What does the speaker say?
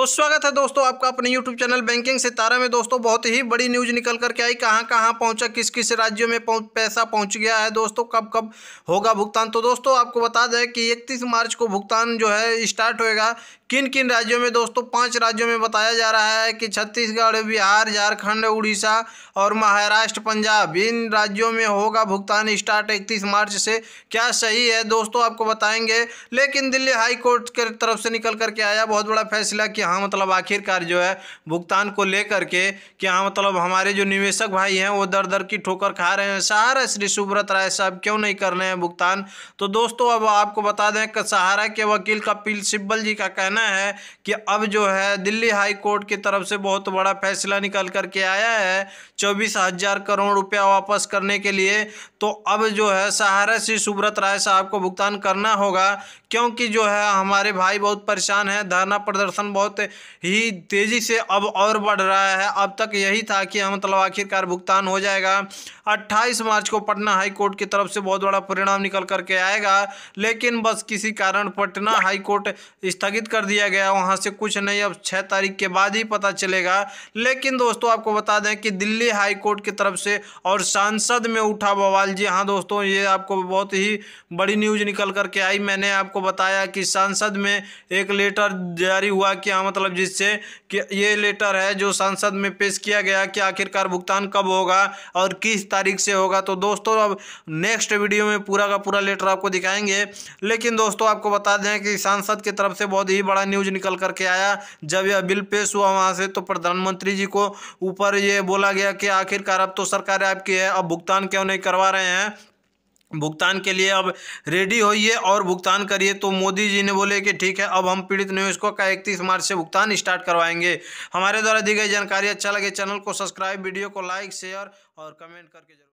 तो स्वागत है दोस्तों आपका अपने YouTube चैनल बैंकिंग सितारा में दोस्तों बहुत ही बड़ी न्यूज निकल कर के आई कहां कहां पहुंचा किस किस राज्यों में पहुंच, पैसा पहुंच गया है दोस्तों कब कब होगा भुगतान तो दोस्तों आपको बता दें कि इकतीस मार्च को भुगतान जो है स्टार्ट होएगा किन किन राज्यों में दोस्तों पांच राज्यों में बताया जा रहा है कि छत्तीसगढ़ बिहार झारखंड उड़ीसा और महाराष्ट्र पंजाब इन राज्यों में होगा भुगतान स्टार्ट इकतीस मार्च से क्या सही है दोस्तों आपको बताएंगे लेकिन दिल्ली हाई कोर्ट के तरफ से निकल करके आया बहुत बड़ा फैसला कि हाँ मतलब आखिरकार जो है भुगतान को लेकर के कि हाँ मतलब हमारे जो निवेशक भाई हैं वो दर दर की ठोकर खा रहे हैं सहारा श्री सुब्रत राय साहब क्यों नहीं कर रहे हैं भुगतान तो दोस्तों अब आपको बता दें सहारा के वकील कपिल सिब्बल जी का कहना कहना है कि अब जो है दिल्ली हाई कोर्ट की तरफ से बहुत बड़ा फैसला निकल करके आया है चौबीस हज़ार करोड़ रुपया वापस करने के लिए तो अब जो है सहारा से सुब्रत राय साहब को भुगतान करना होगा क्योंकि जो है हमारे भाई बहुत परेशान हैं धरना प्रदर्शन बहुत ही तेज़ी से अब और बढ़ रहा है अब तक यही था कि हम मतलब आखिरकार भुगतान हो जाएगा 28 मार्च को पटना हाई कोर्ट की तरफ से बहुत बड़ा परिणाम निकल करके आएगा लेकिन बस किसी कारण पटना हाई कोर्ट स्थगित कर दिया गया वहाँ से कुछ नहीं अब छः तारीख के बाद ही पता चलेगा लेकिन दोस्तों आपको बता दें कि दिल्ली हाई कोर्ट की तरफ से और सांसद में उठा बवाल जी हाँ दोस्तों ये आपको बहुत ही बड़ी न्यूज़ निकल करके आई मैंने आपको बताया कि सांसद में एक लेटर जारी हुआ कि हाँ मतलब जिससे कि ये लेटर है जो सांसद में पेश किया गया कि आखिरकार भुगतान कब होगा और किस तारीख से होगा तो दोस्तों अब नेक्स्ट वीडियो में पूरा का पूरा लेटर आपको दिखाएंगे लेकिन दोस्तों आपको बता दें कि सांसद की तरफ से बहुत ही बड़ा बड़ा न्यूज निकल करके आया जब यह बिल पेश हुआ वहां से तो प्रधानमंत्री जी को ऊपर ये बोला गया कि आखिरकार अब तो सरकार आपकी है अब भुगतान क्यों नहीं करवा रहे हैं भुगतान के लिए अब रेडी होइए और भुगतान करिए तो मोदी जी ने बोले कि ठीक है अब हम पीड़ित न्यूज़ को का इकतीस मार्च से भुगतान स्टार्ट करवाएंगे हमारे द्वारा दी गई जानकारी अच्छा लगे चैनल को सब्सक्राइब वीडियो को लाइक शेयर और कमेंट करके जरूर